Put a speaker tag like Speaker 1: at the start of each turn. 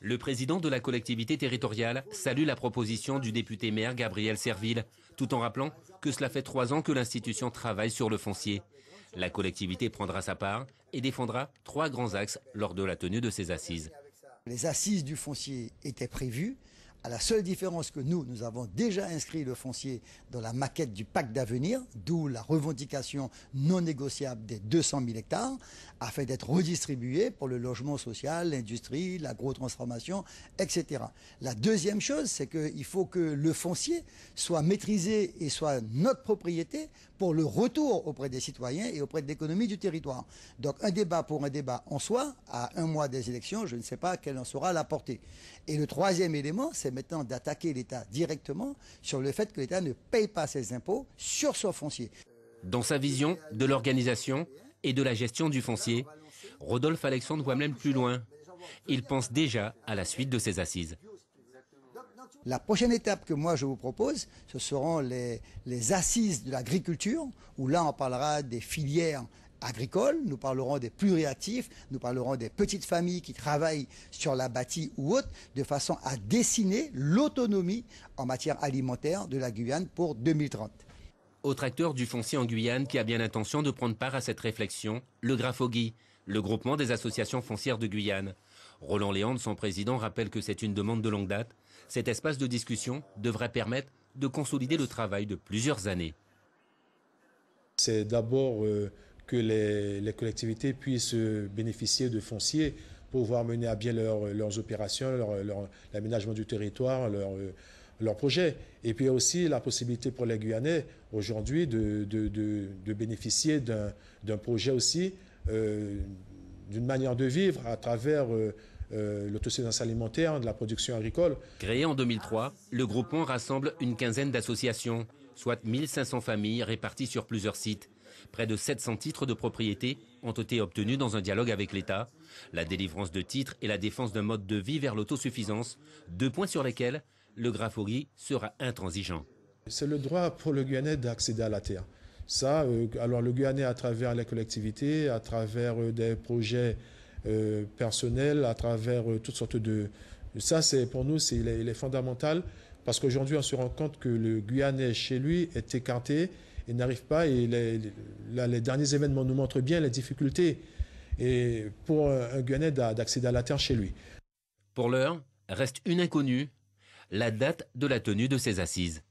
Speaker 1: Le président de la collectivité territoriale salue la proposition du député maire Gabriel Serville, tout en rappelant que cela fait trois ans que l'institution travaille sur le foncier. La collectivité prendra sa part et défendra trois grands axes lors de la tenue de ses assises. Les
Speaker 2: assises du foncier étaient prévues à la seule différence que nous, nous avons déjà inscrit le foncier dans la maquette du pacte d'avenir, d'où la revendication non négociable des 200 000 hectares, afin d'être redistribué pour le logement social, l'industrie, l'agro-transformation, etc. La deuxième chose, c'est qu'il faut que le foncier soit maîtrisé et soit notre propriété pour le retour auprès des citoyens et auprès de l'économie du territoire. Donc un débat pour un débat en soi, à un mois des élections, je ne sais pas quelle en sera la portée. Et le troisième élément, c'est maintenant d'attaquer l'État directement sur le fait que l'État ne paye pas ses impôts sur son foncier.
Speaker 1: Dans sa vision de l'organisation et de la gestion du foncier, Rodolphe Alexandre voit même plus loin. Il pense déjà à la suite de ses assises.
Speaker 2: La prochaine étape que moi je vous propose, ce seront les, les assises de l'agriculture, où là on parlera des filières agricole, nous parlerons des pluriatifs, nous parlerons des petites familles qui travaillent sur la bâtie ou autre, de façon à dessiner l'autonomie en matière alimentaire de la Guyane pour 2030.
Speaker 1: Autre acteur du foncier en Guyane qui a bien l'intention de prendre part à cette réflexion, le Grafogui, le groupement des associations foncières de Guyane. Roland Léandre, son président, rappelle que c'est une demande de longue date. Cet espace de discussion devrait permettre de consolider le travail de plusieurs années.
Speaker 3: C'est d'abord euh, que les, collectivités puissent bénéficier de fonciers pour pouvoir mener à bien leurs opérations, leur, l'aménagement du territoire, leurs leur Et puis aussi la possibilité pour les Guyanais aujourd'hui de, bénéficier d'un, projet aussi, euh, d'une manière de vivre à travers euh, euh l'autosuffisance alimentaire, de la production agricole.
Speaker 1: Créé en 2003, le groupement rassemble une quinzaine d'associations, soit 1500 familles réparties sur plusieurs sites. Près de 700 titres de propriété ont été obtenus dans un dialogue avec l'État. La délivrance de titres et la défense d'un mode de vie vers l'autosuffisance, deux points sur lesquels le Graffori sera intransigeant.
Speaker 3: C'est le droit pour le Guyanais d'accéder à la terre. Ça, euh, alors le Guyanais à travers les collectivités, à travers euh, des projets euh, personnels, à travers toutes sortes de... Ça, c'est pour nous, c'est, il est fondamental parce qu'aujourd'hui, on se rend compte que le Guyanais chez lui est écarté et n'arrive pas. Et les, derniers événements nous montrent bien les difficultés et pour un Guyanais d'accéder à la terre chez lui.
Speaker 1: Pour l'heure, reste une inconnue, la date de la tenue de ces assises.